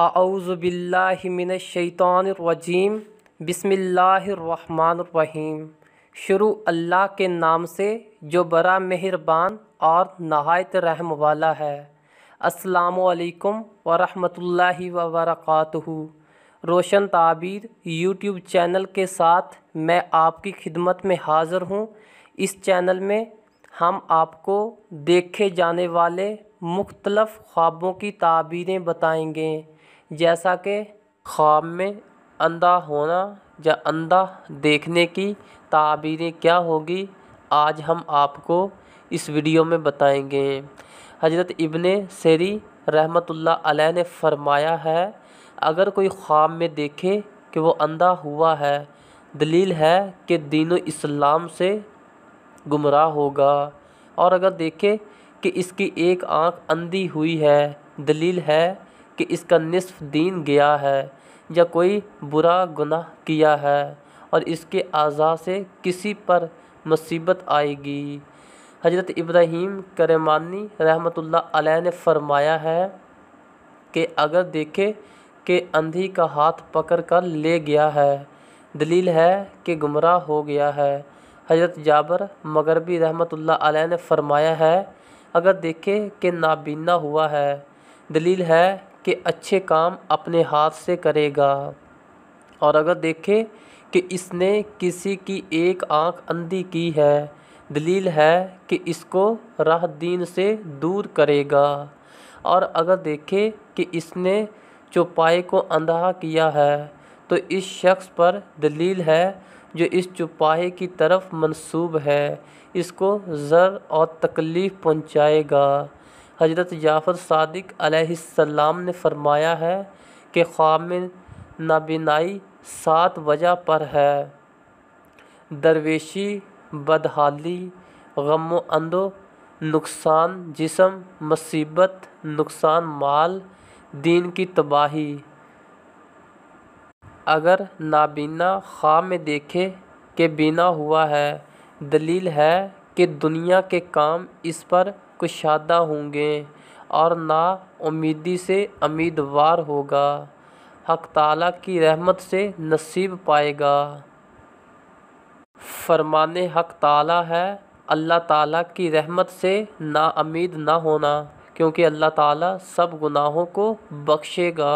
आउज़बिल्लिमिनशैतानरजीम बसमीम शुरू अल्लाह के नाम से जो बड़ा मेहरबान और नहायत रहम वाला है असलकम वरहमल वरक़ रोशन ताबीर यूट्यूब चैनल के साथ मैं आपकी खिदमत में हाज़िर हूँ इस चैनल में हम आपको देखे जाने वाले मुख्तलफ़ ख्वाबों की ताबीरें बताएंगे जैसा कि ख्वाब में अंधा होना या अंधा देखने की ताबीरें क्या होगी आज हम आपको इस वीडियो में बताएंगे हज़रत इबन शरी रहमतुल्लाह अलैह ने फरमाया है अगर कोई ख्वाब में देखे कि वो अंधा हुआ है दलील है कि दीन इस्लाम से गुमराह होगा और अगर देखे कि इसकी एक आंख अंधी हुई है दलील है कि इसका निसफ दीन गया है या कोई बुरा गुनाह किया है और इसके आज़ा से किसी पर मुसीबत आएगी हजरत इब्राहिम करमानी रहमतुल्लाह ने फरमाया है कि अगर देखे कि अंधी का हाथ पकड़ कर ले गया है दलील है कि गुमराह हो गया है हजरत जाबर मगरबी रहमतुल्लाह ने फरमाया है अगर देखे कि नाबीना हुआ है दलील है के अच्छे काम अपने हाथ से करेगा और अगर देखे कि इसने किसी की एक आंख अंधी की है दलील है कि इसको राह दीन से दूर करेगा और अगर देखे कि इसने चौपाई को अंधा किया है तो इस शख्स पर दलील है जो इस चौपाई की तरफ मंसूब है इसको ज़र और तकलीफ़ पहुंचाएगा हज़रत जाफ़र सदक अलैहिस्सलाम ने फरमाया है कि ख्वाब में नाबिनाई सात वजह पर है दरवेशी बदहाली गम अंदो नुकसान जिसम मुसीबत नुकसान माल दीन की तबाही अगर नाबीना ख्वाब में देखे कि बीना हुआ है दलील है कि दुनिया के काम इस पर कुशादा होंगे और ना उम्मीदी से उम्मीदवार होगा हक ताला की रहमत से नसीब पाएगा फरमान हक ताला है अल्लाह ताला की रहमत से ना उम्मीद ना होना क्योंकि अल्लाह ताला सब गुनाहों को बख्शेगा